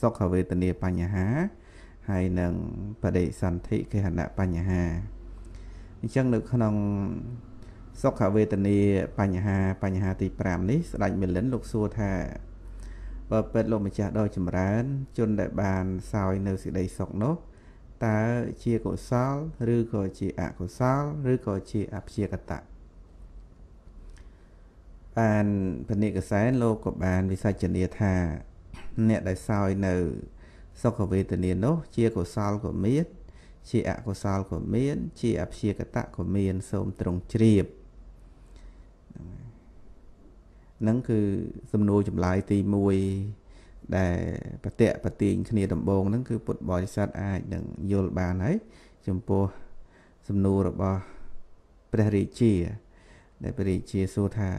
សុខវេទនាបញ្ហា ហើយនឹងបដិសន្ធិគេហនៈបញ្ហាអញ្ចឹងនៅក្នុងសុខវេទនាបញ្ហាបញ្ហាទី5នេះស្ដេចមិលិនលោកសួរថា បើពេទ្យលោកម្ចាស់ដ៏ចម្រើនជនដែលបានសោយនៅសេចក្តីសុខនោះតើជាកុសលឬក៏ជាអកុសលឬក៏ជាអព្យាកតៈបានពនិកសែនលោកក៏បានវិសាចនាថាអ្នកដែលសោយនៅ សុខវេទនានោះ ជាកុសលក៏មាន ជាអកុសលក៏មានជាអព្យាកតៈក៏មានសូមត្រង់ជ្រាបនឹងគឺសំណួរចម្លើយទី1ដែលបតិបទាញគ្នាដំបងហ្នឹងគឺពុទ្ធបរិស័ទអាចនឹងយល់បានហើយចំពោះសំណួររបស់ព្រះរាជាដែលព្រះរាជាសួរថា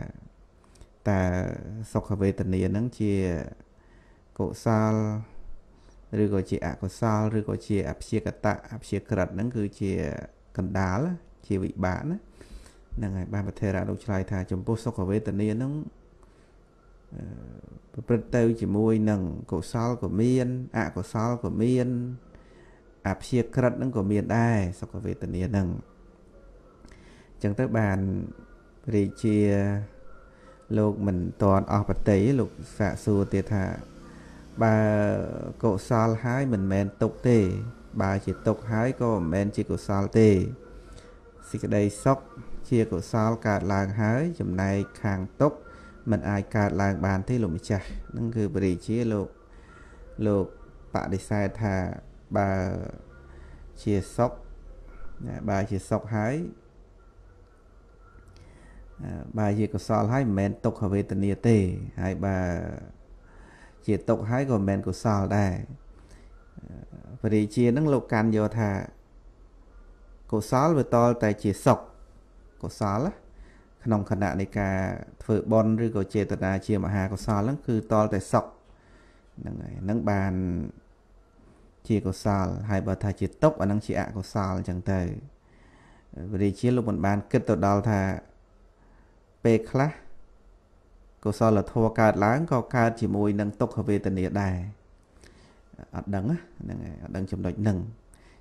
តើសុខវេទនាហ្នឹងជាកុសលឬក៏ជាអកុសលឬក៏ជាអព្យាកតៈអព្យាក្រិតហ្នឹងគឺជាកណ្ដាលជាវិបាកណាហ្នឹងហើយបានព្រះថេរៈលោកឆ្លើយថា ចំពោះសុខវេទនាហ្នឹងប្រព្រឹត្តទៅជាមួយនឹងកុសលក៏មានអកុសលក៏មានអព្យាក្រិតហ្នឹងក៏មានដែរសុខវេទនាហ្នឹងអញ្ចឹងទៅបានរាជាលោកមិនតន់អស់បតីលោកសាកសួរទៀតថាបើកុសលហើយ មិនមែនទុកទេបើជាទុកហើយក៏មិនមែនជាកុសលទេសេចក្តីសុខជាកុសលកើតឡើងហើយ ចំណែកខាងទុកมันអាចកើតឡើងបានទេលោកម្ចាស់នឹងគឺបរិជាលោកលោកបដិសេធថាបើជាសុខណាបើជាសុខហើយបើជាកុសលហើយមិនមែនទុក្ខវេទនាទេហើយបើជាទុកហើយក៏មិនមែនកុសលដែរព្រះរាជានឹងលោកកាន់យកថាកុសលវាតលតែជាសុខកុសលក្នុងគណៈនៃការធ្វើបុណ្យឬក៏ចេតនាជាមហាកុសលហ្នឹងគឺតលតែសុខហ្នឹងហើយហ្នឹងបានជាកុសលហើយបើថាជាទុកអាហ្នឹងជាអកុសលអញ្ចឹងទៅព្រះរាជាលោកមិនបាន គិតទៅដល់ថាពេលខ្លះកុសលធម៌កើតឡើងក៏កើតជាមួយនឹងទុក្ខវេទនាដែរអត់ដឹងហ្នឹងហើយអត់ដឹងចំណុចហ្នឹង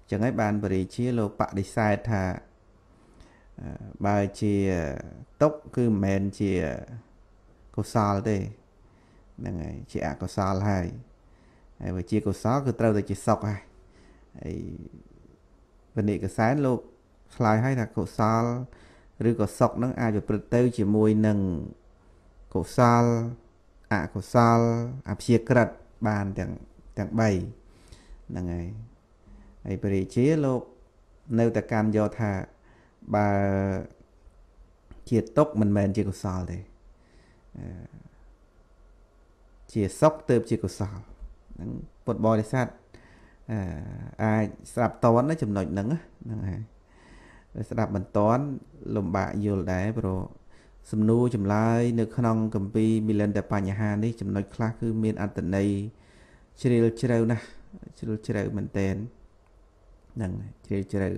អញ្ចឹងហើយបានបរិជាលោកបដិសេធថាបើជាទុក្ខគឺមិនមែនជាកុសលទេហ្នឹងហើយជាអកុសលហើយហើយបើជាកុសលគឺត្រូវតែជាសុខហើយហើយវនិកសែនលោកឆ្លើយឲ្យថាកុសលឬក៏សុខនឹងអាចប្រព្រឹត្តទៅ ជាមួយនឹងកុសលអកុសលអព្យាក្រឹតបានទាំងទាំង3ហ្នឹងហើយហើយព្រះរាជាលោកនៅតែកាន់យកថាបើជាទុកមិនមែនជាកុសលទេជាសុខទៅជាកុសលហ្នឹងពុទ្ធបរិស័ទអាចស្ដាប់តនចំណុចហ្នឹងហ្នឹងហើយស្ដាប់មិនតនលំបាកយល់ដែរព្រោះសំណួរចម្លើយនៅ ក្នុងកម្ពីមីលែនតែបញ្ហានេះចំណុចខ្លះគឺមានអត្តន័យជ្រាលជ្រៅណាស់ជ្រាលជ្រៅមែនតែនហ្នឹងជ្រាលជ្រៅ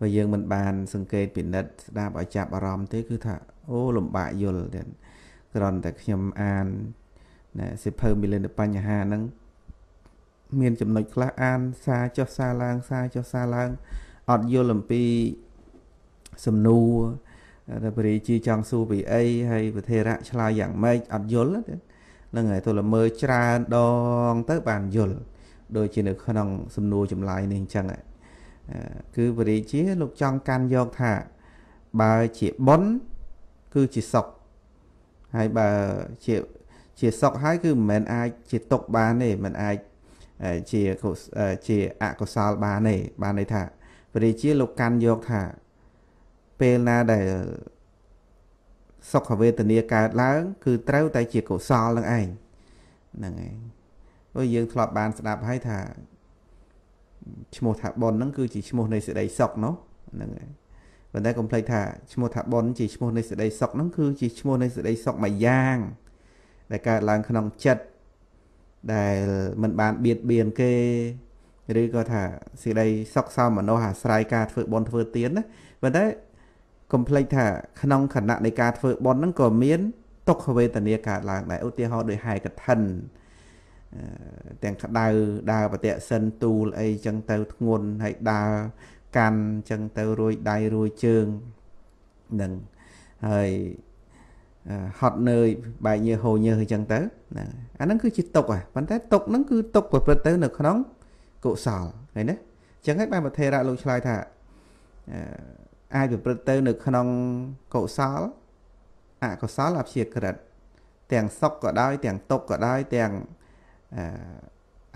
បើយើងមិនបាន សង្កេតពិនិត្យស្ដាប់ឲ្យចាប់អារម្មណ៍ទេគឺថាអូលំបាកយល់ទេគ្រាន់តែខ្ញុំអានណែសិភើមីលែនតែបញ្ហាហ្នឹងមាន ចំណុចខ្លះអានសារចុះសារឡើងសារចុះសារឡើងអត់យល់អំពីសំណួរថាព្រះរាជាចង់សួរពីអីហើយព្រះថេរៈឆ្លើយយ៉ាងម៉េចអត់យល់ហ្នឹងហើយទៅល្មើច្រើនដងទៅបានយល់ដូចជានៅក្នុងសំណួរចម្លើយនេះអញ្ចឹងគឺព្រះរាជាលោកចង់កាន់យកថា បើជាបុណ្យគឺជាសុខហើយបើជាជាសុខហើយគឺមិនមែនអាចជាទុកបានទេមិនអាចជាជាអកុសលបានទេបានន័យថាព្រះរាជា លោកកាន់យកថាពេលណាដែលសុខវេទនាកើតឡើង គឺត្រូវតែជាកុសលនឹងឯងហ្នឹងឯងព្រោះយើងធ្លាប់បាន ស្ដាប់ហើយថាឈ្មោះថាប៉ុនហ្នឹងគឺជាឈ្មោះនៃសេចក្តីសុខនោះហ្នឹងឯងប៉ុន្តែកុំភ្លេចថាឈ្មោះថាប៉ុនជាឈ្មោះនៃសេចក្តីសុខហ្នឹងគឺជាឈ្មោះនៃសេចក្តីសុខមួយយ៉ាង ដែលកើតឡើងក្នុងចិត្តដែលមិនបានបៀតបៀនគេឬក៏ថាសេចក្តីសុខសោមនស្សអាស្រ័យការធ្វើប៉ុនធ្វើទានណាប៉ុន្តែកុំភ្លេចថាក្នុងខណៈនៃការធ្វើបុណ្យហ្នឹងក៏មានទុក្ខវេទនាកើតឡើងដែរឧទាហរណ៍ដោយហែកឋិនទាំងក្តៅដើរបតិសិនទូលអីចឹងទៅធ្ងន់ហើយដើរកាន់ចឹងទៅរួយដៃរួយជើងនឹងហើយហត់នឿយបែកញើសហូរញើសអីចឹងទៅណាអាហ្នឹងគឺជាទុកហ่ะប៉ុន្តែទុកហ្នឹងគឺទុកប្រព្រឹត្តទៅនៅ ក្នុងកុសលឃើញទេចឹងហើយបានមធេរៈលោកឆ្លើយថាអឺអាចប្រព្រឹត្តទៅនៅក្នុងកុសលអកុសលអព្យាក្រិតទាំងសុខក៏ដោយទាំងទុក្ខក៏ដោយទាំង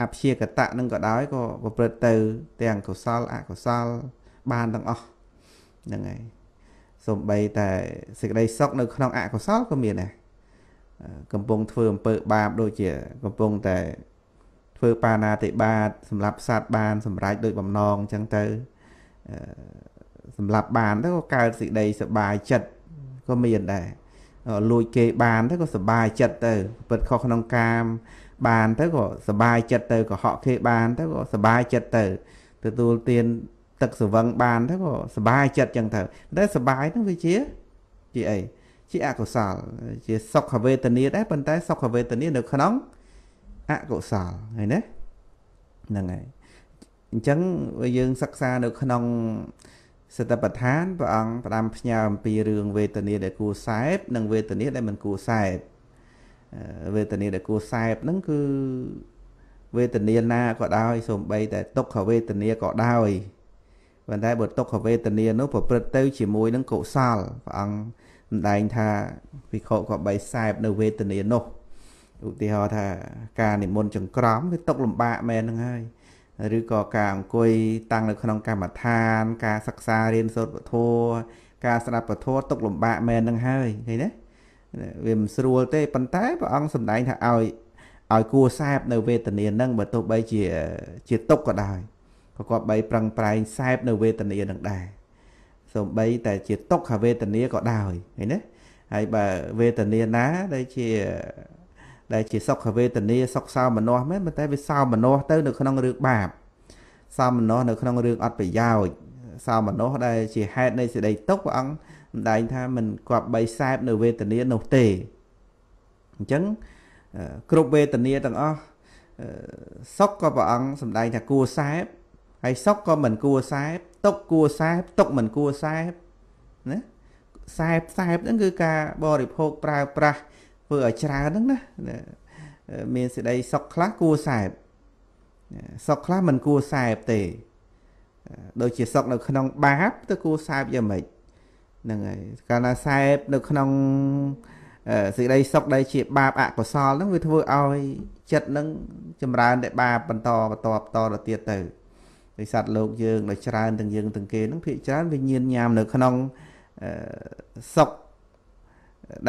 អព្យាកតៈនឹងក៏ដោយក៏ប្រព្រឹត្តទៅ ទាំងកុសលអកុសលបានទាំងអស់ហ្នឹងហើយសំបីតែសេចក្តីសុខនៅក្នុងអកុសលក៏មានដែរកំពុងធ្វើអំពើបាបដូចជាកំពុងតែធ្វើបាណាតិបាតសម្រាប់សัตว์បានសម្រេចដោយបំណងអញ្ចឹងទៅសម្រាប់បានទៅក៏កើតសេចក្តីសบายចិត្តក៏មានដែរលួចគេបានទៅក៏សบายចិត្តទៅពិតខុសក្នុងកាម បានទៅក៏សบายចិត្តទៅកុហកគេបានទៅក៏សบายចិត្តទៅទទួលទានទឹកស្រវឹងបានទៅក៏សบายចិត្តចឹងទៅតែសบายហ្នឹងវាជាជាអីជាអកុសលជា សុខវេទនាដែរប៉ុន្តែ សុខវេទនានៅក្នុងអកុសលហើយណាហ្នឹងហើយអញ្ចឹងយើងសិក្សានៅក្នុងសតិប្បដ្ឋានព្រះអង្គផ្ដាំផ្ញើអំពីរឿងវេទនាដែលគួរសែបនិងវេទនាដែលមិនគួរសែបវេទនាដែលគួរសែបហ្នឹងគឺវេទនាណាក៏ដោយសូម្បីតែទុក្ខវេទនាក៏ដោយប៉ុន្តែបើទុក្ខវេទនានោះប្រព្រឹត្តទៅជាមួយនឹងកុសលព្រះអង្គសម្ដែងថាភិក្ខុក៏បីសែបនៅវេទនានោះឧទាហរណ៍ថាការនិមន្តចង្ក្រមវាຕົកលំបាកមែនហ្នឹងហើយឬក៏ការអង្គុយតាំងនៅក្នុងកម្មដ្ឋាន ការសិក្សារៀនសូត្រពធការស្ដាប់ពធទុកលំបាកមែននឹងហើយឃើញទេវាមិនស្រួលទេប៉ុន្តែព្រះអង្គសម្ដែងថាឲ្យឲ្យគួរសែបនៅវេទនានឹងបើទោះបីជាជាទុកក៏ដោយក៏គាត់បីប្រឹងប្រែងសែបនៅវេទនានឹងដែរសូម្បីតែជាទុក្ខវេទនាក៏ដោយឃើញទេហើយបើវេទនាណាដែលជាដែលជាសុខវេទនាសុខសោមនស្សមែនតែវាសោមនស្សទៅនៅក្នុងរឿងបាបសោមនស្សនៅក្នុងរឿងអត់ប្រយោជន៍សោមនស្សដែលជាហេតុនៃសេចក្តីទុក្ខព្រះអង្គម្ដែងថាមិនគប្បីសែបនៅវេទនានោះទេអញ្ចឹងគ្រប់វេទនាទាំងអស់សុខក៏ព្រះអង្គសម្ដែងថាគួសែបហើយសុខក៏មិនគួសែបទុក្ខគួសែបទុក្ខមិនគួសែបណាសែបសែបហ្នឹងគឺការបរិភោគប្រើប្រាស់ធ្វើឲ្យច្រើនហ្នឹងណាមានសេចក្តីសុខខ្លះគួរសែបសុខខ្លះមិនគួរសែបទេដូចជាសុខនៅក្នុង បាបទៅគួរសែបយ៉ាងម៉េចហ្នឹងហើយកាលណាសែបនៅក្នុងសេចក្តីសុខដែលជាបាបអកុសលហ្នឹងវាធ្វើឲ្យចិត្តហ្នឹងចម្រើនតែបាបបន្តបន្តបន្តទៅទៀតទៅដោយសត្វលោកយើងដែលច្រើនទាំងយើងទាំងគេហ្នឹងភាកច្រើនវាញៀនញាមនៅ ក្នុងសុខ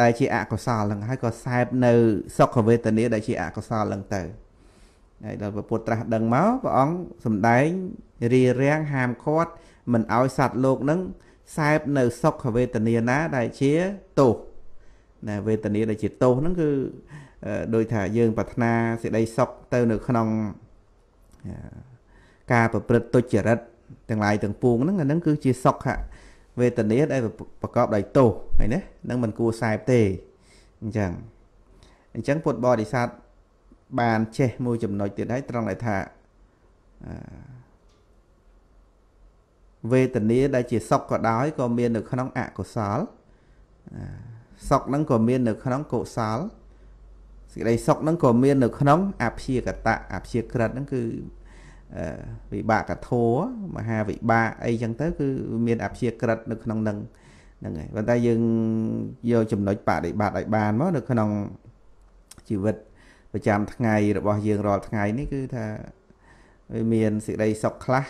ដែលជាអកុសលហ្នឹងហើយក៏សែបនៅសុខវេទនាដែលជាអកុសលហ្នឹងទៅហើយដល់ព្រះពុទ្ធត្រាស់ដឹងមកព្រះអង្គសំដែងរៀបរៀងហាមឃាត់មិនឲ្យសត្វលោកហ្នឹងសែបនៅសុខវេទនាណាដែលជាទោសណាវេទនាដែលជាទោសហ្នឹងគឺដោយថាយើងប្រាថ្នាសេចក្តីសុខទៅនៅក្នុងការប្រព្រឹត្តទុច្ចរិតទាំងឡាយទាំងពួងហ្នឹងអាហ្នឹងគឺជាសុខវេទនាដែលប្រកបដោយទោសហើយណានឹងមិនគួរសែបទេអញ្ចឹងអញ្ចឹងពុទ្ធបរិស័ទបានចេះមួយចំណុចទៀតហើយត្រង់ដែលថាវេទនា ដែលជាសុខក៏ដោយក៏មាននៅក្នុងអកុសលសុខហ្នឹងក៏មាន នៅក្នុងកុសលសេចក្តីសុខហ្នឹងក៏មាននៅ ក្នុងអព្យាកតៈអព្យាក្រិតហ្នឹងគឺវិបាកកធោមហាវិបាកអីចឹងទៅ គឺមានអព្យាក្រិតនៅក្នុងនឹងហ្នឹងហើយប៉ុន្តែយើងយកចំណុចបដិបត្តិឲ្យបានមកនៅ ក្នុងជីវិត ប្រចាំថ្ងៃរបស់យើងរាល់ថ្ងៃនេះគឺថាវាមានសេចក្តីសុខខ្លះ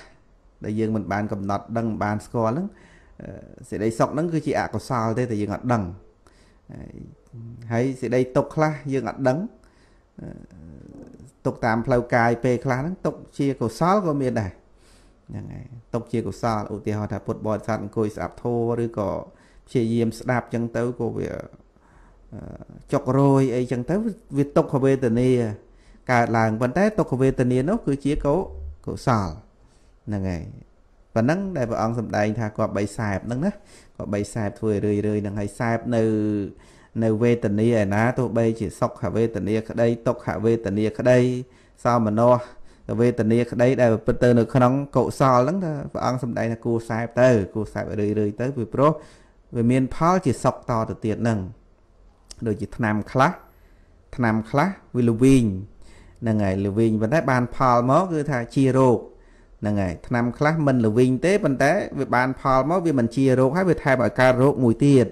ដែលយើងមិនបានកំណត់ដឹង បានស្គាល់ហ្នឹងសេចក្តីសុខហ្នឹងគឺជាអកុសលទេតែយើងអត់ដឹងហើយសេចក្តីទុក្ខខ្លះយើងអត់ដឹងទុកតាមផ្លូវកាយពេលខ្លះហ្នឹងទុកជាកុសលក៏មានដែរហ្នឹងហើយទុកជាកុសលឧទាហរណ៍ថាពុទ្ធបរិស័ទអង្គុយស្ដាប់ធម៌ឬក៏ព្យាយាមស្ដាប់ចឹងទៅក៏វាចុករយអីចឹងទៅវាទុកខវេទនាកើតឡើងប៉ុន្តែទុក្ខវេទនានោះគឺជាកុកុសលហ្នឹងហើយប៉ណ្ណឹងដែលព្រះអង្គសម្ដែងថាគាត់បីសែបហ្នឹងណាគាត់បីសែបធ្វើរឿយរឿយហ្នឹងហើយសែបនៅនៅវេទនាឯណាទោះបីជាសុខវេទនាក្តីទុក្ខវេទនាក្តីសោមនស្សវេទនាក្តីដែលពិតទៅនៅក្នុងកុសលហ្នឹងថាព្រះអង្គសំដែងថាគួរសែបទៅគួរសែបរឿយរឿយទៅពីព្រោះវាមានផលជាសុខតទៅទៀតហ្នឹងដូចជាឆ្នាំខ្លះឆ្នាំខ្លះវាល្វីងហ្នឹងហើយល្វីងប៉ុន្តែបានផលមកគឺថាជារោគហ្នឹងហើយឆ្នាំខ្លះមិនល្វីងទេប៉ុន្តែវាបាន ផលមក វាមិនជារោគហើយវាថែមឲ្យកើតរោគមួយទៀត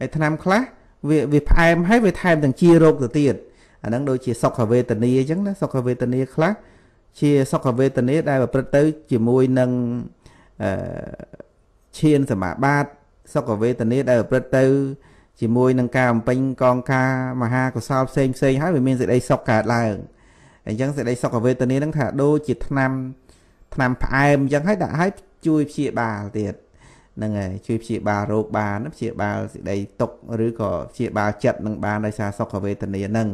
ហើយឆ្នាំខ្លះវាវាផ្អែមហើយវាថែមទាំងជារោគទៅទៀតអាហ្នឹងដូចជាសុខវេទនាអញ្ចឹងណាសុខវេទនាខ្លះជាសុខវេទនាដែលប្រព្រឹត្តទៅជាមួយនឹងអឺឈានសមាបាទសុខវេទនាដែលប្រព្រឹត្តទៅ ជាមួយ នឹងការបំពេញកងការមហាកុសលផ្សេងផ្សេងហើយវាមានសេចក្តីសុខកើតឡើងអញ្ចឹងសេចក្តីសុខវេទនាហ្នឹងថាដូចជាថ្នាំថ្នាំផ្អែមអញ្ចឹងហើយដាក់ឲ្យជួយព្យាបាលទៀតហ្នឹងហើយជួយព្យាបាលរោគបានព្យាបាលសេចក្តីទុកឬក៏ព្យាបាលចិត្តនឹងបានដោយសារសុខវេទនានឹង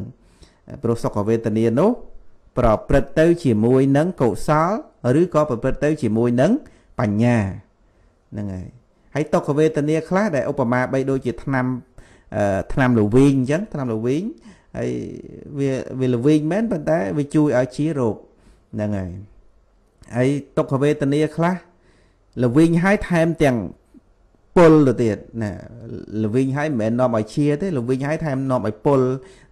ព្រោះសុខវេទនានោះ ប្រព្រឹត្តទៅជាមួយនឹងកុសលឬក៏ប្រព្រឹត្តទៅជាមួយនឹងបញ្ញាហ្នឹងហើយហើយទុក្ខវេទនាខ្លះដែលឧបមាបីដូចជាថ្នាំថ្នាំលវីងអញ្ចឹងថ្នាំលវីងហើយវាវាលវីងមែនប៉ុន្តែវាជួយឲ្យជារោគហ្នឹងហើយហើយទុក្ខវេទនាខ្លះល្វីងហើយថែមទាំងពុលទៅទៀតណាល្វីងហើយមិនមែននាំឲ្យឈៀទេល្វីងហើយថែមនាំឲ្យពុល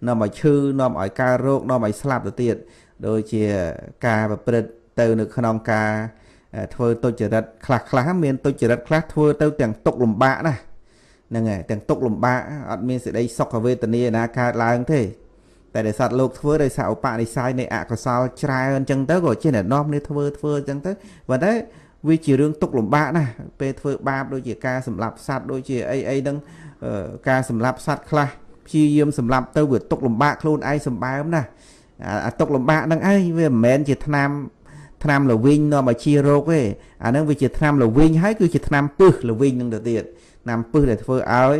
នាំឲ្យឈឺនាំឲ្យការរោគនាំឲ្យស្លាប់ទៅទៀតដូចជាការប្រព្រឹត្តទៅនៅក្នុងការ ធ្វើទុច្ចរិតខ្លះខ្លះមានទុច្ចរិតខ្លះធ្វើទៅទាំងទុកលំបាកណាហ្នឹងហើយទាំងទុកលំបាកអត់មានសេចក្តីសុខវេទនា ណាកើតឡើងទេតែដែលសត្វលោកធ្វើដោយសារឧបនិស្ស័យនៃអកុសលច្រើនអញ្ចឹងទៅក៏ជាអ្នកនាំនេះធ្វើធ្វើអញ្ចឹងទៅប៉ុន្តែវាជារឿងទុកលំបាកណាស់ពេលធ្វើបាបដូចជាការសម្លាប់សត្វដូចជាអីអីហ្នឹងការសម្លាប់សត្វខ្លះព្យាយាមសម្លាប់ទៅវាទុកលំបាកខ្លួនឯងសម្បើមណាស់អាទុកលំបាកហ្នឹងឯងវាមិនមែនជាឆ្នាំឆ្នាំលវិញនាំឲ្យជារោគទេអាហ្នឹងវាជាឆ្នាំលវិញហើយគឺជាឆ្នាំពឹសលវិញហ្នឹងទៅទៀតឆ្នាំពឹសដែលធ្វើឲ្យ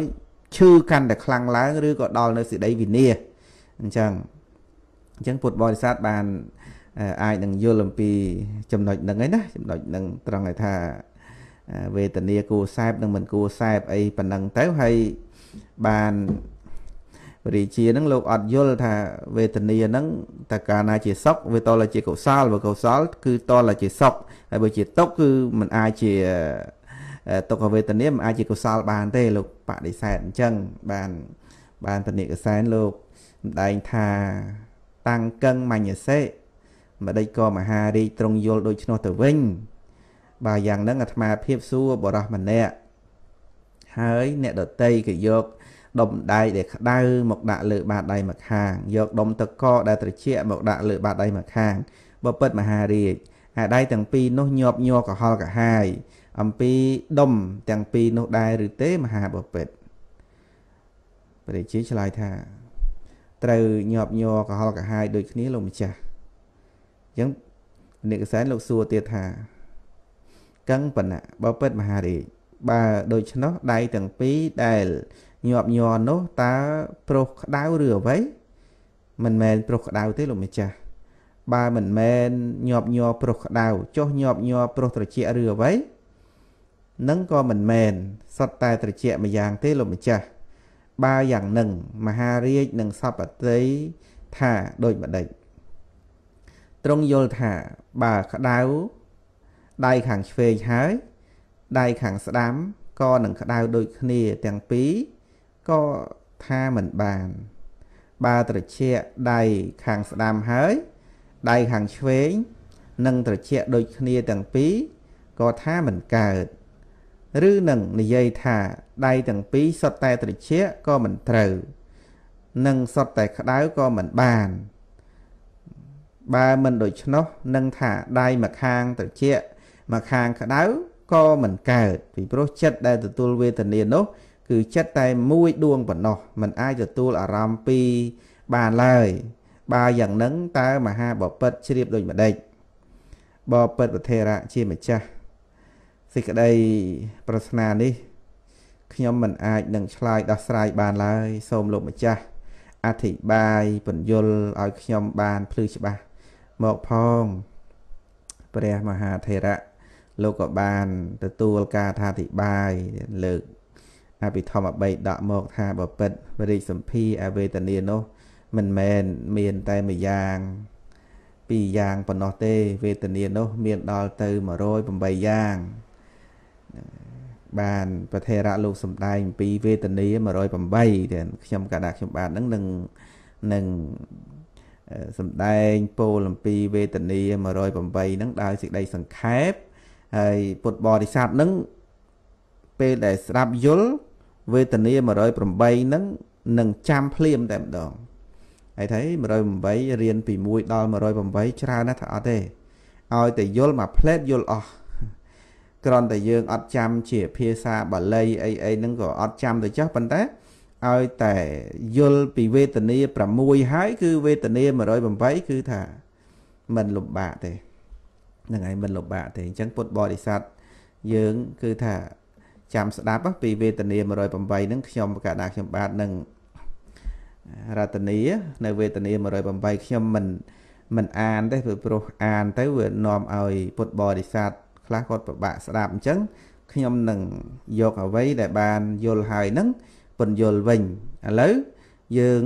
ឈឺកាន់តែខ្លាំងឡើងឬក៏ដល់នៅសេចក្តីវិនាសអញ្ចឹងអញ្ចឹងពុទ្ធបរិស័ទបានអាចនឹងយល់អំពីចំណុចហ្នឹងឯណាចំណុចហ្នឹងត្រង់ឯថាវេទនាគួរសែបនិងមិនគួរសែបអីប៉ុណ្ណឹងទៅហើយបានពរិជាហ្នឹង លោកអត់យល់ថាវេទនាហ្នឹងតើកាលណាជាសុខវាតលជាកុសលបើកុសល គឺតលជាសុខហើយបើជាទុក្ខគឺมันអាចជាទុក្ខវេទនាมันអាចជាកុសល បានទេលោកបដិសេធអញ្ចឹងបានបានពនិកសែនលោកម្ដែងថាតាំងកឹងមញ្ញសេម្ដេចក៏មហារាជទ្រង់យល់ដូច្នោះទៅវិញបើយ៉ាងហ្នឹងអាត្មាភាពសួរបរោះម្នាក់ហើយអ្នកដតីក៏យកដុំដៃដែលក្តៅមកដាក់លើ បាតដៃម្ខាងយកដុំទឹកកកដែលត្រជាក់មកដាក់លើបាតដៃម្ខាងបើពិតមហារាជអាដៃទាំងពីរនោះញាប់ញ័រកំហល់កាហាយអំពីដុំទាំងពីរនោះដែរឬទេមហាបពិតព្រះរាជាឆ្លើយថា ត្រូវញាប់ញ័រកំហល់កាហាយដូចគ្នាលោកម្ចាស់អញ្ចឹងនិកសែនលោកសួរទៀតថាកឹងបណៈបើពិតមហារាជបើដូច្នោះដៃទាំងពីរដែលញាប់ញ័រនោះតើប្រុសក្តៅឬអ្វី មិនមែន ប្រុសក្តៅទេលោកម្ចាស់បើមិនមែនញាប់ញ័រប្រុសក្តៅចុះញាប់ញ័រប្រុសត្រជាក់ឬអ្វីនឹងក៏មិនមែនសត្វតែត្រជាក់ម្យ៉ាង ទេលោកម្ចាស់បើយ៉ាងនឹងមហារាជនឹងសពតិថាដូចម្ដេចទ្រង់យល់ថាបើក្តៅដៃខាងឆ្វេងហើយដៃខាងស្ដាំក៏នឹងក្តៅដូចគ្នាទាំងពីរក៏ថាមិនបានបើត្រជាក់ដៃខាងស្ដាំហើយដៃខាងឆ្វេងនឹងត្រជាក់ដូចគ្នាទាំងពីរក៏ថាមិនកើត ឬនឹងនិយាយថាដៃទាំងពីរសុទ្ធតែត្រជាក់ក៏មិនត្រូវនិងសុទ្ធតែក្តៅក៏មិនបានបើមិនដូច្នោះនឹងថាដៃម្ខាងត្រជាក់ម្ខាងក្តៅក៏មិនកើតពីព្រោះចិត្តដែលទទួលវេទនានោះគឺចិត្តតែមួយដួងប៉ុណ្ណោះมันអាចទទួលអារម្មណ៍ពីរបានឡើយបើយ៉ាងហ្នឹងតើមហាបពិតជ្រាបដូចម្ដេចបពិតវធរៈជាម្ចាស់សេចក្តីប្រស្នានេះខ្ញុំមិនអាច នឹង ឆ្លើយដោះស្រាយបានឡើយសូមលោកម្ចាស់អធិប្បាយពន្យល់ឲ្យខ្ញុំ បានភ្លឺច្បាស់មកផងព្រះមហាថេរៈលោកក៏បានទទួលការថាធិបាយលើកអភិធម្ម3ដកមកថាបពិតវរិយសម្ភាអវេទនានោះមិនមែនមានតែមួយយ៉ាង ពីរយ៉ាងប៉ុណ្ណោះទេវេទនានោះមានដល់ទៅ108យ៉ាងបានប្រធេរៈលោកសំដែងអំពីវេទនា108ទៀតខ្ញុំកណ្ដាខ្ញុំបាទនឹងនឹងសម្ដែងពោលអំពីវេទនា108ហ្នឹងដោយសេចក្តីសង្ខេបហើយពុទ្ធបរិស័ទហ្នឹងពេលដែលស្ដាប់យល់វេទនា108ហ្នឹងនឹងចាំភ្លាមតែម្ដងហើយថា108រៀនពី1ដល់108ច្រើនណាស់ថាអត់ទេឲ្យតែយល់មកផ្លែតយល់អស់គ្រាន់តែយើងអត់ចាំជាភាសាបាលីអីអីហ្នឹងក៏អត់ចាំទៅចុះប៉ុន្តែឲ្យតែយល់ពីវេទនា6ហើយគឺវេទនា108គឺថាមិនលំបាកទេហ្នឹងហើយមិនលំបាកទេអញ្ចឹងពុទ្ធបរិស័ទយើងគឺថាចាំស្ដាប់ ពីវេទនា108ហ្នឹងខ្ញុំបកដាខ្ញុំបាទនឹងរតនីនៅវេទនា108ខ្ញុំមិនមិនអានទេព្រោះព្រោះអានទៅវានាំឲ្យពុទ្ធបរិស័ទខ្លះគាត់ពិបាកស្ដាប់អញ្ចឹង ខ្ញុំនឹងយកអ្វីដែល បានយល់ហើយហ្នឹងពន្យល់វិញឥឡូវយើង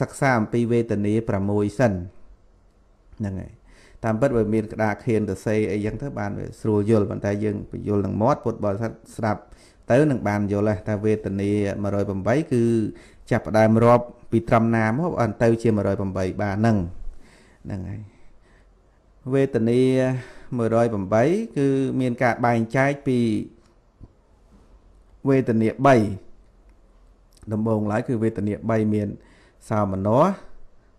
សិក្សាអំពីវេទនា6សិនហ្នឹងហើយតាមពិតបើមានក្តារខៀនទៅសេអីចឹងទៅបានវាស្រួលយល់ប៉ុន្តែយើងបញ្យល់នឹងមាត់ពុទ្ធបរិស័ទស្ដាប់ទៅនឹងបានយល់ដែរថាវេទនា108គឺចាប់ផ្ដើមរាប់ពីត្រឹមណាមកអនទៅ ជា108បាទហ្នឹងហ្នឹងហើយវេទនា108គឺមានការបែងចែកពីវេទនា3ដំបូងឡើយគឺវេទនា3មានសោមនស្ស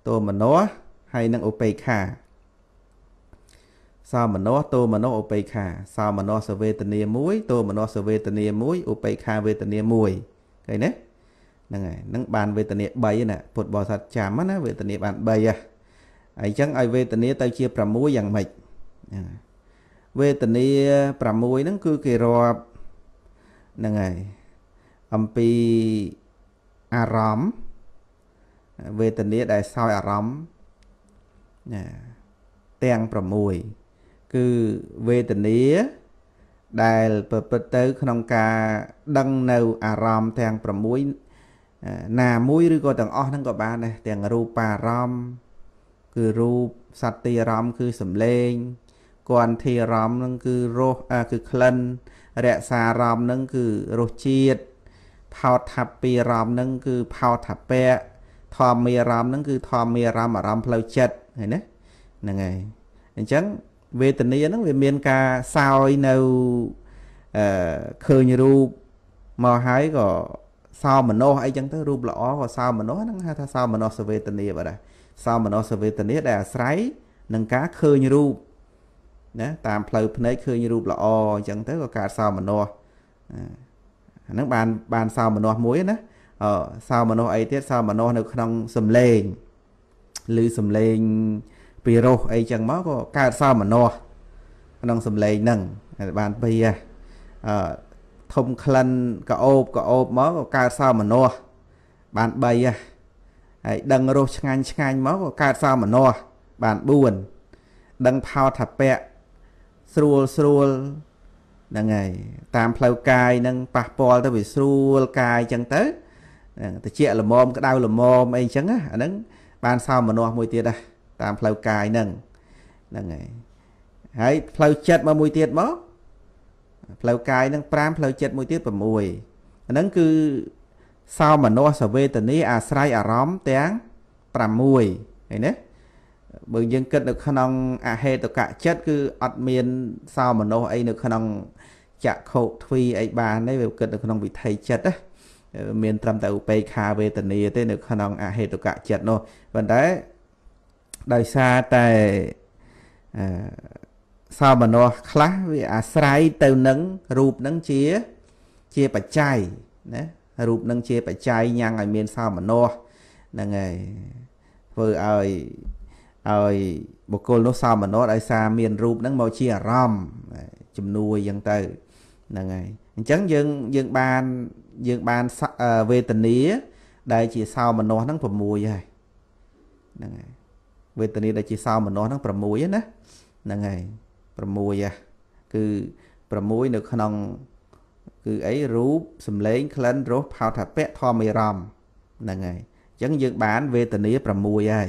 ទោមនស្សហើយនិងឧបេក្ខាសោមនស្សទោមនស្សឧបេក្ខាសោមនស្សវេទនា1ទោមនស្សវេទនា1ឧបេក្ខាវេទនា1ឃើញទេហ្នឹងហើយហ្នឹងបានវេទនា3ណាពុទ្ធបរិស័ទចាំណាវេទនាបាន3ហ៎អញ្ចឹងឲ្យវេទនាទៅជា6យ៉ាងម៉េចវេទនា6ហ្នឹងគឺគេរាប់ហ្នឹងហើយអំពីអារម្មណ៍វេទនាដែលសោយអារម្មណ៍ណាទាំង6គឺវេទនាដែលប្រព្រឹត្តទៅក្នុងការដឹងនៅអារម្មណ៍ទាំង6ណាមួយឬក៏ទាំងអស់ហ្នឹងក៏បានដែរទាំងរូបារម្មណ៍គឺរូបសត្វទីអារម្មណ៍គឺសំឡេងគន្ធារម្មណ៍ហ្នឹង គឺរសគឺក្លិនរក្សាអារម្មណ៍ហ្នឹងគឺរសជាតិផោតថាពីរំនឹងគឺផោតថាពៈធម្មារម្មណ៍ហ្នឹងគឺធម្មារម្មណ៍អារម្មណ៍ផ្លូវចិត្តឃើញណាហ្នឹងហើយអញ្ចឹងវេទនាហ្នឹងវាមានការសោយនៅអឺឃើញរូបមកហើយក៏សោមនោអីចឹងទៅរូបល្អក៏សោមនោហ្នឹងហៅថាសោមនោសវេទនាបាទសោមនោសវេទនាដែលអាស្រ័យនឹងការឃើញរូបណាតាមផ្លូវភ្នែកឃើញរូបល្អអញ្ចឹងទៅក៏កើតសោមនោអឺអាហ្នឹងបានបានសោមនស្សមួយណាអសោមនស្សអីទៀតសោមនស្សនៅក្នុង សំឡេងឬសំឡេងពីរោះអីចឹងមកក៏កើតសោមនស្សក្នុងសំឡេងហ្នឹងបានពីអធំក្លិនក្អូបក្អូបមកក៏កើតសោមនស្សបាន3ហើយដឹងរសឆ្ងាញ់ឆ្ងាញ់មកក៏កើតសោមនស្សបាន4ដឹងផោថពៈស្រួលស្រួលហ្នឹងហើយតាមផ្លូវកាយហ្នឹងប៉ះពាល់ទៅវាស្រួលកាយអញ្ចឹងទៅត្រជាក់ល្មមក្តៅល្មមអីអញ្ចឹងអាហ្នឹងបានសោមនស្សមួយទៀតដែរតាម ផ្លូវកាយហ្នឹងហ្នឹងហើយហើយផ្លូវចិត្តមកមួយទៀតមកផ្លូវកាយហ្នឹង5ផ្លូវចិត្តមួយទៀត6អាហ្នឹងគឺសោមនស្សវេទនីអាស្រ័យអារម្មណ៍ទាំង6ឃើញទេបើយើងគិតនៅក្នុងអហេតុកៈចិត្តគឺអត់មាន សោមនស្សអីនៅក្នុងចក្ខុទ្វីអីបានទេវាគិតនៅក្នុងវិថីចិត្តណាមានត្រឹមតែឧបេក្ខាវេទនា ទេនៅក្នុងអហេតុកៈចិត្តនោះប៉ុន្តែដោយសារតែអឺសោមនស្សខ្លះវាអាស្រ័យទៅនឹងរូបនឹងជាជាបច្ច័យណារូបនឹងជាបច្ច័យញ៉ាំងឲ្យមានសោមនស្សហ្នឹងហើយធ្វើឲ្យឲ្យបុគ្គលនោះសោមនស្សដោយសារមានរូបហ្នឹងមកជាអារម្មណ៍ជំនួយអញ្ចឹងទៅហ្នឹងហើយអញ្ចឹងយើងយើងបានយើងបានវេទនាដែលជាសោមនស្សហ្នឹង6ហើយហ្នឹងហើយវេទនាដែលជាសោមនស្សហ្នឹង6ហ្នឹងណាហ្នឹងហើយ6ហ៎គឺ6នៅក្នុងគឺអីរូបសម្លេងក្លិនរសផោថពៈធម្មារម្មណ៍ហ្នឹងហើយអញ្ចឹងយើងបានវេទនា6ហើយហ្នឹង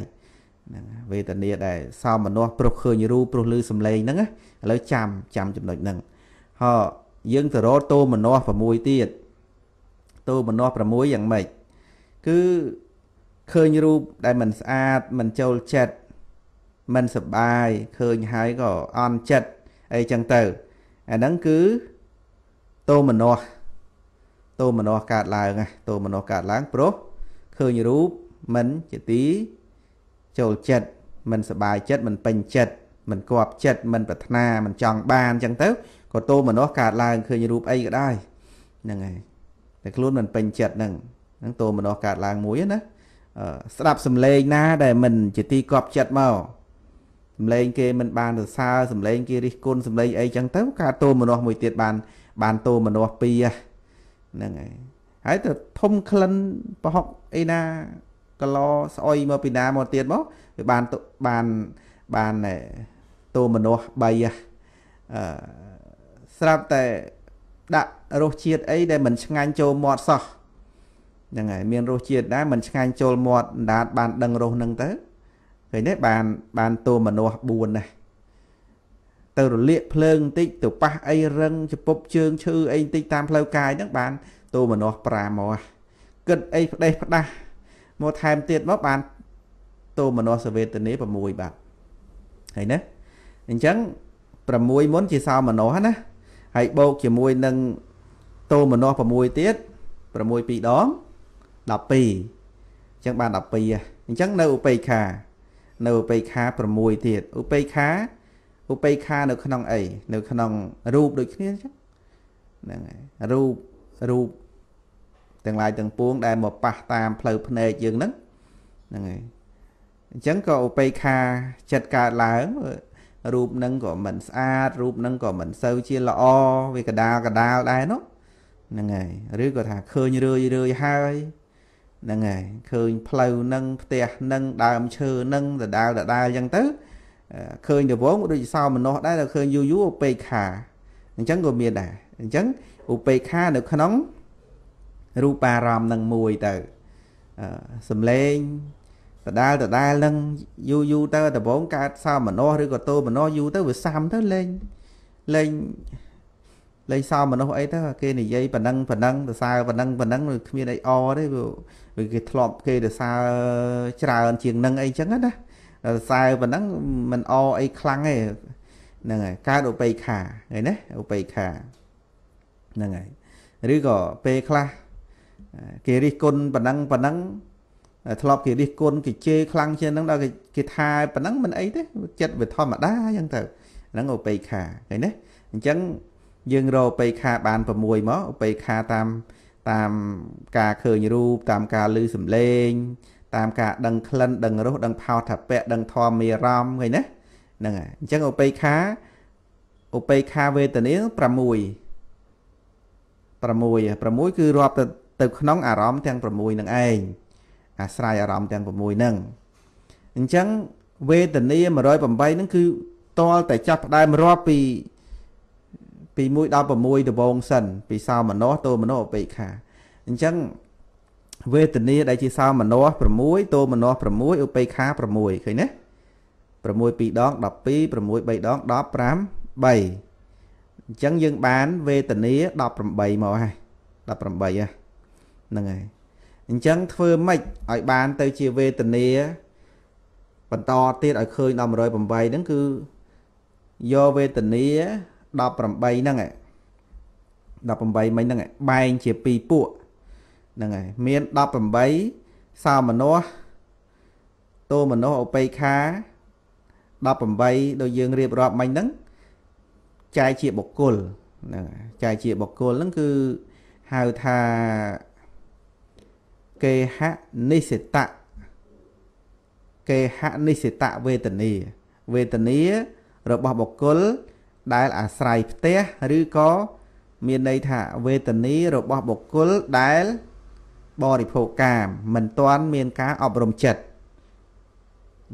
វេទនាដែលសោមនស្សព្រោះឃើញរូបព្រោះឮសម្លេងហ្នឹងឥឡូវចាំចាំចំណុចហ្នឹងហោយើងទៅរកតោមនោះ6ទៀតតោមនោះ6យ៉ាងម៉េចគឺឃើញរូបដែលមិនស្អាតមិនចូលចិត្តមិនសបាយឃើញហើយក៏អន់ចិត្តអីចឹងទៅ អាហ្នឹងគឺតោមនោះតោមនោះកើតឡើងតោមនោះកើតឡើងព្រោះឃើញរូបមិនជាទី ចូលចិត្តមិនសបាយចិត្តមិនពេញចិត្តមិនគាប់ចិត្តមិនប្រាថ្នាមិនចង់បានចឹងទៅក៏តោមនោះកើតឡើងឃើញរូបអីក៏ដែរហ្នឹងហើយតែខ្លួនមិនពេញចិត្តហ្នឹងហ្នឹងតោមនោះកើតឡើងមួយណាស្ដាប់សំឡេងណាដែលមិន ជាទីកប់ចិត្តមកសំឡេង គេមិនបានសរសើរសំឡេង គេរិះគន់សំឡេងអីចឹងទៅការតោមនោះមួយទៀតបាន បានតោមនោះពីរហ្នឹងហើយហើយទៅធំក្លិនប្រហុកអីណាកឡស្អុយមកពីណាមកទៀតមកវាបានបានបានតោមនោះ3អឺស្រាប់តែដាក់រសជាតិអីដែលមិនឆ្ងាញ់ចូលមាត់សោះហ្នឹងហើយមានរសជាតិដែរមិនឆ្ងាញ់ចូលមាត់អណ្ដាតបាន ដឹងរសហ្នឹងទៅឃើញទេបានបានតួមនុស្ស4ណាទៅរលាកភ្លើងបន្តិចទៅប៉ះអីរឹងជពប់ជើងឈឺអីបន្តិចតាមផ្លូវកាយហ្នឹងបានតួមនុស្ស5មកគិតអីផ្ដេសផ្ដាស់មកថែមទៀតមកបានតោមនោសវេទនី6បាទហើយណាអញ្ចឹង6មុនជាសោមនោណាហើយបូកជាមួយនឹងតោមនោះ6ទៀត6 2ដង12អញ្ចឹងបាន12អញ្ចឹងនៅឧបេក្ខា នៅឧបេក្ខា6ទៀតឧបេក្ខាឧបេក្ខានៅក្នុងអីនៅក្នុងរូបដូចគ្នាអញ្ចឹងហ្នឹងហើយរូបរូបទាំងឡាយទាំងពួងដែលមកប៉ះតាម ផ្លូវភ្នែកយើងហ្នឹងហ្នឹងហើយអញ្ចឹងក៏ឧបេក្ខាចិត្តកើតឡើងរូបនឹងក៏មិនស្អាតរូបនឹងក៏មិនសូវជាល្អវាកដាលកដាលដែរនោះហ្នឹងហើយឬក៏ថាឃើញរឿយរឿយហើយហ្នឹងហើយឃើញផ្លូវនឹងផ្ទះនឹងដើមឈើនឹងដដាលដដាលអញ្ចឹងទៅឃើញដវងដូចសោមនោះដែរតែឃើញយូរយូរឧបេក្ខាអញ្ចឹងក៏មានដែរអញ្ចឹងឧបេក្ខានៅក្នុង រូបារម្មណ៍នឹងមួយទៅសំលេងដដែលដដែលនឹងយូរយូរទៅដំបងកើតសោមនស្សឬក៏តោមនស្សយូរទៅវាសាំទៅលេងលេងលេងសោមនស្សអីទៅគេនិយាយប៉ណ្ណឹងប៉ណ្ណឹងសរសើរប៉ណ្ណឹងប៉ណ្ណឹងគ្មានអីអទេវាគេធ្លាប់គេសរសើរច្រើនជាងនឹងអីចឹងណាសរសើរប៉ណ្ណឹងមិនអអីខ្លាំងទេហ្នឹងហើយកើតឧបេខាឃើញណាឧបេខាហ្នឹងហើយឬក៏ពេលខ្លះគេរិះគន់ប៉ណ្ណឹងប៉ណ្ណឹងធ្លាប់គេរិះគន់គេជេរខ្លាំងជាងហ្នឹងដល់គេថាប៉ុណ្ណឹងមិនអីទេចិត្តវាធម្មតាអញ្ចឹងទៅហ្នឹងឧបេក្ខាឃើញទេអញ្ចឹងយើងរកឧបេក្ខាបាន6មកឧបេក្ខាតាមតាមការឃើញរូបតាមការឮសំឡេង តាមការដឹងក្លិនដឹងរសដឹងផោថពៈដឹងធម្មារម្មណ៍ឃើញណាហ្នឹងហើយអញ្ចឹងឧបេក្ខាឧបេក្ខាវេទនា6 6 6គឺរាប់ទៅទៅក្នុងអារម្មណ៍ទាំង6នឹងឯងអាស្រ័យអារម្មណ៍ទាំង6ហ្នឹងអញ្ចឹងវេទនា108ហ្នឹងគឺតលតែចាប់ផ្ដើមរាប់ពីពី1ដល់6ដបងសិន ពីសោមនស្សទោមនស្សឧបេក្ខាអញ្ចឹងវេទនាដែលជាសោមនស្ស6ទោមនស្ស6ឧបេក្ខា6ឃើញទេ6 2ដង12 6 3ដង10 5 3អញ្ចឹងយើងបានវេទនា18មកហើយ18ហ្នឹងហើយអញ្ចឹងធ្វើម៉េចឲ្យបាន ទៅជាវេទនាបន្តទៀតឲ្យឃើញដល់108ហ្នឹងគឺយកវេទនា18ហ្នឹង18មិញហ្នឹងបែងជា2ពួកហ្នឹងហើយមាន18សោមនស្សតោមនស្សឧបេខា18ដូចយើងរៀបរាប់មិញហ្នឹងចែកជាបុគ្គលហ្នឹងចែកជាបុគ្គលហ្នឹងគឺហៅថាគេហនិសិតៈគេហនិសិតៈវេទនាវេទនារបស់បុគ្គលដែល អាស្រ័យផ្ទះឬក៏មានន័យថាវេទនារបស់បុគ្គលដែលបរិភោគកាមមិនទាន់មានការអប់រំចិត្តហ្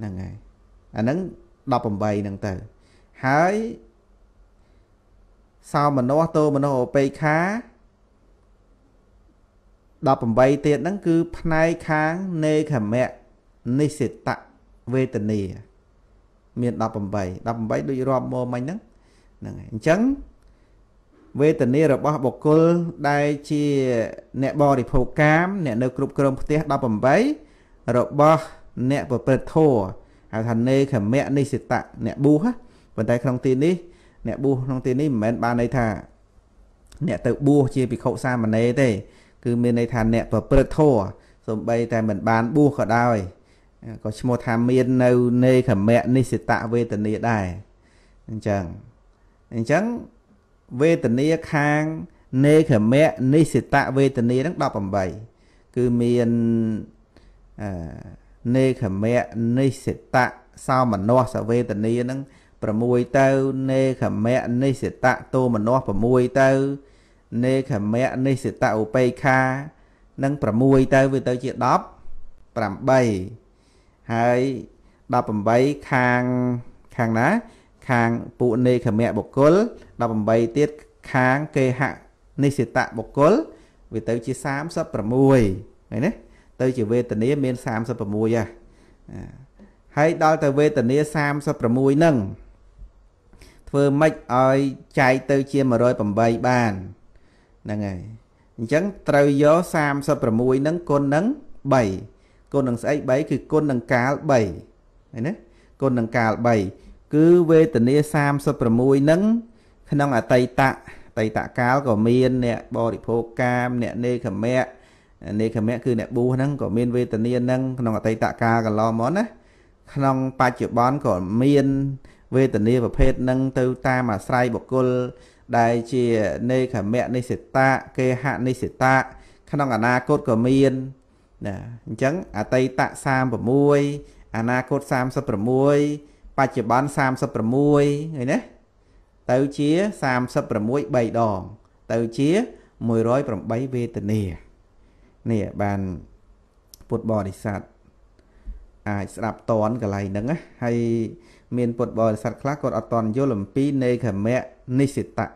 នឹងហើយអាហ្នឹង18ហ្នឹងទៅ ហើយសោមនស្សទោមនស្សឧបេខា18ទៀតហ្នឹងគឺផ្នែកខាងនេខមៈនិសិតវេទនាមាន18 18ដូចរាប់មកមិញហ្នឹងហ្នឹងហើយអញ្ចឹងវេទនារបស់បុគ្គលដែលជាអ្នកបរិភោគកាម អ្នកនៅគ្រប់គ្រងផ្ទះ18របស់ អ្នកប្រព្រឹត្តធម៌ហៅថានេខមៈនិសិតៈអ្នកប៊ូសប៉ុន្តែក្នុងទីនេះអ្នកប៊ូសក្នុងទីនេះមិនមែនបានន័យថា អ្នកទៅប៊ូសជាភិក្ខុសាមណេរទេគឺមានន័យថាអ្នកប្រព្រឹត្តធម៌សំបីតែមិនបានបួសក៏ដោយក៏ឈ្មោះថាមាននៅនៃខមៈនិសិតវេទនាដែរអញ្ចឹងអញ្ចឹងវេទនាខាងនេខមៈនិសិតវេទនានឹង18គឺមានអឺនេខមៈនិសិតសោមនស្សវេទនានឹង6ទៅនេខមៈនិសិតតោមនស្ស6ទៅនេខមៈនិសិតឧបេខានិង6ទៅវាទៅជា10 8ហើយ18ខាងខាងណា ខាងពួកនេខមៈបុគ្គល18ទៀតខាងគេហនិសិតបុគ្គលវាទៅជា36ហើយណាទៅជាវេទនា មាន36ហ៎ហើយដល់ទៅវេទនា36នឹងធ្វើម៉េចឲ្យចែកទៅជា108បានហ្នឹងហើយអញ្ចឹងត្រូវយក36ហ្នឹងគុណនឹង3គុណនឹងស្អី3គឺគុណនឹងកាល3ហើយណាគុណនឹងកាល3គឺវេទនា36ហ្នឹង ក្នុងអតីតតីតកាលក៏មានអ្នកបរិភោគកាមអ្នកនេកមៈនេកមៈគឺអ្នកបួសហ្នឹងក៏មានវេទនាហ្នឹងក្នុងអតីតកាលកន្លងមកណាក្នុងបច្ចុប្បន្នក៏មានវេទនាប្រភេទហ្នឹងទៅតាមអាស្រ័យបុគ្គលដែលជានេខមៈនិសិតាគេហនិសិតាក្នុងអនាគតក៏មានណាអញ្ចឹងអតីត36អនាគត36បច្ចុប្បន្ន36ហើយណាទៅជា36 3ដង ទៅជា108វេទនានេះបានពុទ្ធបរិស័ទអាចស្ដាប់តនកន្លែងហ្នឹងហើយមានពុទ្ធបរិស័ទខ្លះគាត់អត់តន់យល់អំពីនេខមៈនិសិតៈ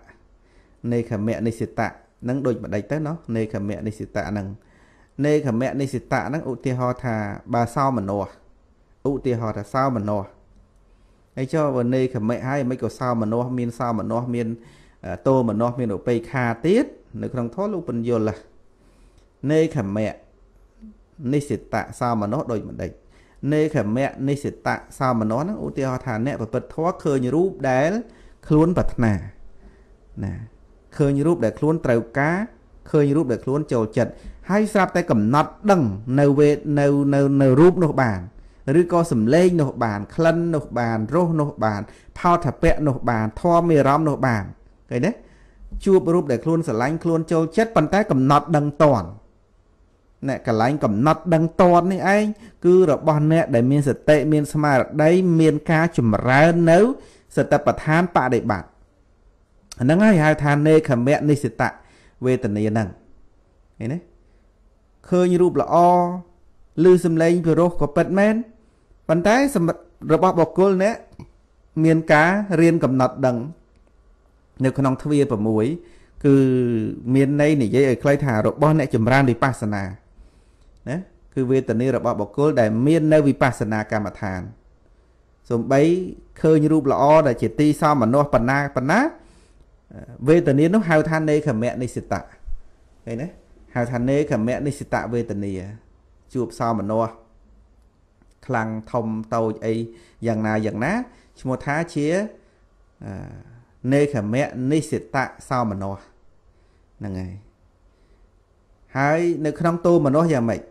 នេខមៈនិសិតៈនឹងដូចម្ដេចទៅណោះនេខមៈនិសិតៈនឹងនេខមៈនិសិតៈនឹងឧទាហរណ៍ថាបើសោមនោឧទាហរណ៍ថាសោមនោហើយចុះបើនេខមៈហើយមិនក៏សោមនោមាន សោមនោមានតោមនោមានឧបេខាទៀតនៅក្នុងធម៌លោកបញ្យលនេខមៈនិសិតៈសោមនោដូចម្ដេចនេខមៈនិសិតៈសោមនោនឹងឧទាហរណ៍ថា អ្នកប្រព្រឹត្តធម៌ឃើញរូបដែលខ្លួនប្រាថ្នាណាឃើញរូបដែលខ្លួនត្រូវការឃើញរូបដែលខ្លួនចូលចិត្តហើយស្រាប់តែកំណត់ដឹងនៅវេនៅនៅនៅរូបនោះបានឬក៏សំឡេងនោះបានក្លិននោះបានរសនោះបានផោថពៈនោះបាន ធម៌មេរំនោះបានឃើញទេជួបរូបដែលខ្លួនស្រឡាញ់ខ្លួនចូលចិត្តប៉ុន្តែកំណត់ដឹងតន់អ្នកកលែងកំណត់ដឹងតន់នេះឯងគឺរបស់អ្នកដែលមានសតិមានស្មារតីមានការចម្រើននៅសតបដ្ឋានបដិបត្តិហ្នឹងហើយហៅថានេខមៈនិសិតៈវេទនាហ្នឹងឃើញទេឃើញរូបល្អឮសំឡេងពិរោះក៏ពិតមែនប៉ុន្តែសម្រាប់របស់បុគ្គលនេះមានការរៀនកំណត់ដឹង នៅក្នុងទ្វា6គឺមានន័យនិយាយឲ្យខ្លីថារបស់អ្នកចម្រើនវិបស្សនាណាគឺវេទនារបស់បុគ្គលដែលមាននៅវិបស្សនាកម្មដ្ឋានសំបីឃើញរូបល្អដែលជាទីសមមនុស្សបណ្ណាបណ្ណាវេទនានោះ ហៅថានេខមៈនិសិតៈឃើញទេហៅថានេខមៈនិសិតៈវេទនា ជួបសមមនុស្សខ្លាំងធំតូចអីយ៉ាងណាយ៉ាងណាឈ្មោះថាជានេខមៈនិសិតៈសោមនស្សហ្នឹងហើយហើយនៅក្នុងតោមនស្សយ៉ាងម៉េច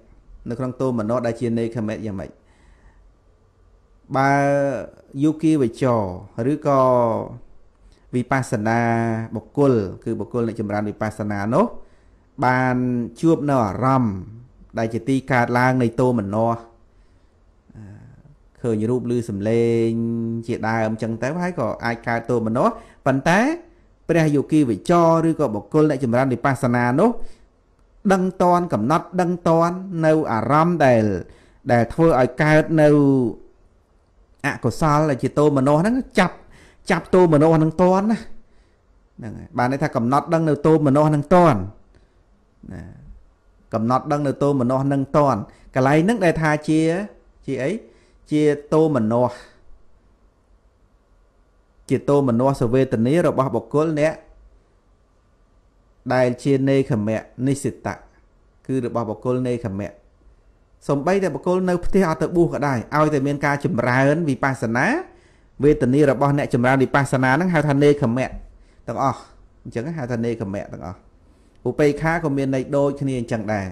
នៅក្នុងតោមនស្សដែលជានេខមៈយ៉ាងម៉េចបើយុគីវចរឬក៏វិបស្សនាបុគ្គលគឺបុគ្គលអ្នកចម្រើនវិបស្សនានោះបានជួបនៅអារម្មណ៍ដែលជាទីកើតឡើង នៃតោមនោឃើញរូបឬសំឡេង ជាដើមចឹងទៅហើយក៏អាចកើតតោមនោប៉ុន្តែព្រះយោគីវិចរឬក៏បុគ្គលអ្នកចម្រើនវិបស្សនានោះដឹងតនកំណត់ ដឹងតននៅអារម្មណ៍ដែល ដែលធ្វើឲ្យកើតនៅអកុសលដែលជាតោមនោហ្នឹងចាប់ចាប់តោមនោហ្នឹងតន់ណាហ្នឹងហើយបានន័យថាកំណត់ដឹងនៅតោមនោហ្នឹងតន់ណាកំណត់ដឹងនៅតោមនោហ្នឹងតន់កន្លែងហ្នឹងដែលថាជាជាអីជាតោមនោជាតោមនោសវេទនីរបស់បុគ្គលអ្នកដែលជានេខមៈនិសិតៈគឺរបស់បុគ្គលនេខមៈសំបីតែបកគលនៅផ្ទះអត់ទៅបួសក៏ដែរឲ្យតែមានការចម្រើនវិបស្សនាវេទនារបស់អ្នកចម្រើនវិបស្សនាហ្នឹងហៅថានេកមៈទាំងអស់អញ្ចឹងហៅថានេកមៈទាំងអស់ឧបេខាក៏មានន័យដូចគ្នាអញ្ចឹងដែរ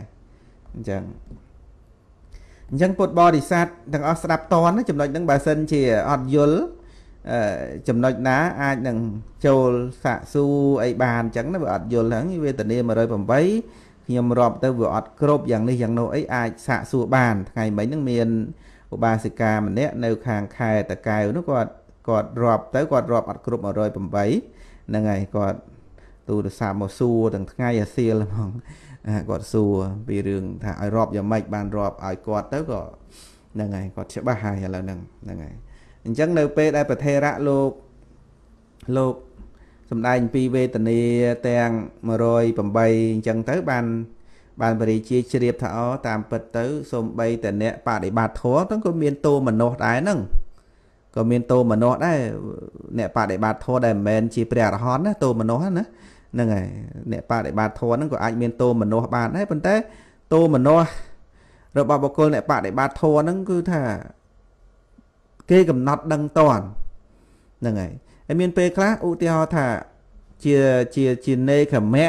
អញ្ចឹងអញ្ចឹងពុទ្ធបរិស័ទទាំងអស់ស្ដាប់តនចំណុចហ្នឹងបើសិនជាអត់យល់ចំណុចណាអាចនឹងចូលសាក់សួរអីបានអញ្ចឹងណាវាអត់យល់ហ្នឹងវេទនា108ខ្ញុំរាប់ទៅវាអត់គ្រប់យ៉ាងនេះយ៉ាងនោះអីអាចសាកសួរបាន ថ្ងៃមិញហ្នឹងមានឧបាសិកាម្នាក់នៅ ខាងខេត្តតកែវនោះគាត់គាត់រាប់ទៅគាត់រាប់អត់គ្រប់108ហ្នឹងហើយគាត់ទូរស័ព្ទមកសួរទាំងថ្ងៃអាសៀលហ្មងគាត់សួរពីរឿងថាឲ្យរាប់យ៉ាងម៉េចបានរាប់ឲ្យគាត់ទៅក៏ហ្នឹងហើយគាត់ច្បាស់ហើយឥឡូវហ្នឹងហ្នឹងហើយអញ្ចឹងនៅពេលដែលប្រធេរៈលោកលោកសំដែងពីវេទនាទាំង108អញ្ចឹងទៅបានបានបរិជាជ្រាបថាអូតាមពិតទៅសំបីតអ្នកបដិបត្តិធម៌ទាំងក៏មានតោមនោដែរហ្នឹងក៏មានតោមនោដែរអ្នកបដិបត្តិធម៌ដែលមិនមែនជាព្រះអរហន្តណាតោមនោណាហ្នឹងហើយអ្នកបដិបត្តិធម៌ហ្នឹងក៏អាចមានតោមនោបានដែរប៉ុន្តែតោមនោរបស់បុគ្គលអ្នកបដិបត្តិធម៌ហ្នឹងគឺថាគេកំណត់ដឹងតាន់ហ្នឹងហើយហើយមានពេលខ្លះឧទាហរណ៍ថាជាជាជានេកមៈ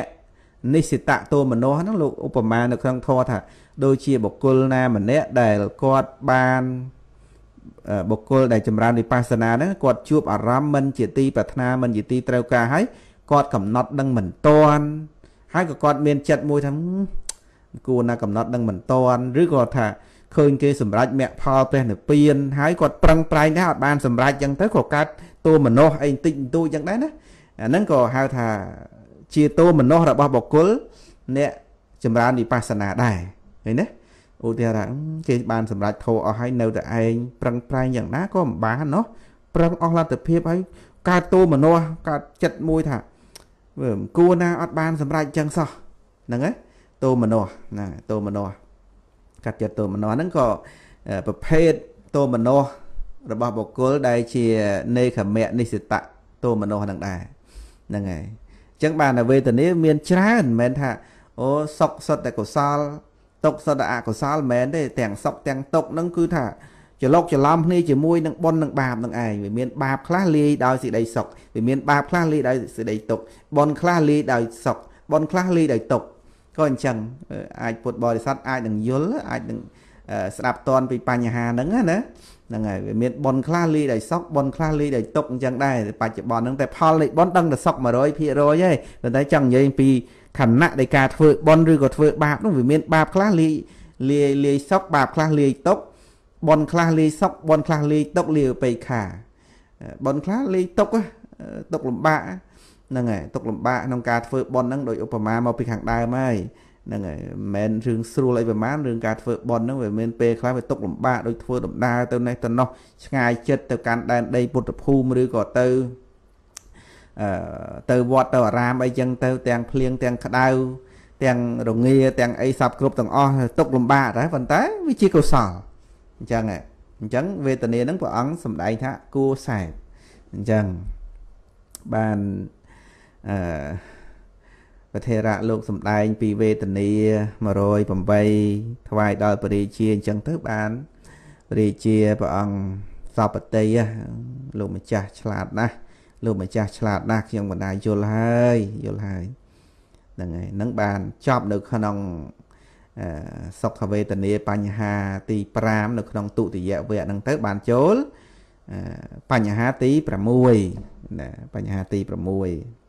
និសិតតោមនោហ្នឹងលោកឧបមានៅក្នុងធម៌ថាដូចជាបុគ្គលណាម្នាក់ដែលគាត់បានបុគ្គលដែលចម្រើនវិបស្សនាហ្នឹងគាត់ជួបអារម្មណ៍មិនជាទី ប្រាថ្នាមិនជាទីត្រូវការហើយគាត់កំណត់ដឹងមិនតាន់ហើយក៏គាត់មានចិត្តមួយថាគួរណាកំណត់ដឹងមិនតាន់ឬក៏ថាឃើញគេសម្រេចមគ្គផលព្រះនិព្វានហើយគាត់ប្រឹងប្រែងដែរអត់បានសម្រេចអញ្ចឹងទៅក៏កើតតួមនុស្សអីបន្តិចបន្តួចអញ្ចឹងដែរណាអាហ្នឹងក៏ហៅថាជាតួមនុស្សរបស់បុគ្គលអ្នកចម្រើនវិបស្សនាដែរឃើញណាឧទាហរណ៍គេបានសម្រេចធោអស់ហើយនៅតែឯងប្រឹងប្រែងយ៉ាងណាក៏មិនបានណោះប្រឹងអស់លទ្ធភាពហើយកើតតួមនុស្សកើតចិត្តមួយថាគួរណាអត់បានសម្រេចចឹងសោះហ្នឹងណាតោមនុស្សណាតោមនុស្សកាត់ចិត្តទោមនស្សហ្នឹងក៏ប្រភេទទោមនស្សរបស់បុគ្គលដែលជានេខមៈនិសិតៈទោមនស្សហ្នឹងដែរហ្នឹងហើយអញ្ចឹងបានវេទនាមានច្រើនមិនមែនថាអូសុខសុទ្ធតែកុសល ទុកសុទ្ធតែអកុសលមិនមែនទេទាំងសុខទាំងទុកហ្នឹងគឺថាច្រឡុកច្រឡំគ្នាជាមួយនឹងបុណ្យនឹងបាបនឹងឯងវាមានបាបខ្លះលាយដោយសេចក្តីសុខវាមានបាបខ្លះលាយដោយសេចក្តីទុកបុណ្យខ្លះលាយដោយសុខបុណ្យខ្លះលាយដោយទុក្ខក៏អញ្ចឹងអាចពុទ្ធបរិស័ទអាចនឹងយល់អាចនឹងស្ដាប់តនពីបញ្ហាហ្នឹងណាហ្នឹងហើយវាមានប៉ុនខ្លះលីដោយសក់ប៉ុនខ្លះលីដោយຕົកអញ្ចឹងដែរបច្ចុប្បន្នហ្នឹងតែផលនៃប៉ុនដឹងតែសក់100%ទេប៉ុន្តែចង់និយាយពីខណៈនៃការធ្វើប៉ុនឬក៏ធ្វើបាបនោះវាមាន បាបខ្លះលីលាយលាយសក់បាបខ្លះលាយຕົកប៉ុនខ្លះលាយសក់ប៉ុនខ្លះលាយຕົកលាយបេខាប៉ុនខ្លះលាយຕົកຕົកលំបាកហ្នឹងហើយទុកលំបាកក្នុងការធ្វើប៉ុនហ្នឹងដោយឧបមាមកពីខាងដើមហើយហ្នឹងហើយមិនមែនរឿងស្រួលអីប្រមាណរឿងការធ្វើប៉ុនហ្នឹងវាមានពេលខ្លះវាຕົកលំបាកដូចធ្វើដំណើរទៅនេះទៅនោះឆ្ងាយចិត្ត ទៅកាន់ដែនដីពុទ្ធភូមិឬក៏ទៅអឺទៅវត្តទៅអារាមអីចឹងទៅ ទាំងភ្លៀងទាំងក្តៅទាំងរងាទាំងអីសັບគ្រប់ទាំងអស់ຕົកលំបាកដែរប៉ុន្តែវាជាកុសលអញ្ចឹងហ៎អញ្ចឹងវេទនាហ្នឹងព្រះអង្គសម្ដែងថាគួរសែបអញ្ចឹងបានអឺវធរៈលោកសំដែងពីវេទនី108ថ្វាយដល់ព្រះរាជាអញ្ចឹងទៅបានព្រះរាជាព្រះអង្គសពតិលោកម្ចាស់ឆ្លាតណាស់លោកម្ចាស់ឆ្លាតណាស់ខ្ញុំបណ្ដាយល់ហើយយល់ហើយហ្នឹងហើយនឹងបានចប់នៅក្នុងសុខវេទនាបញ្ហា ទី5នៅក្នុងទុតិយវៈហ្នឹងទៅបានចូលបញ្ហាទី6ណាបញ្ហាទី6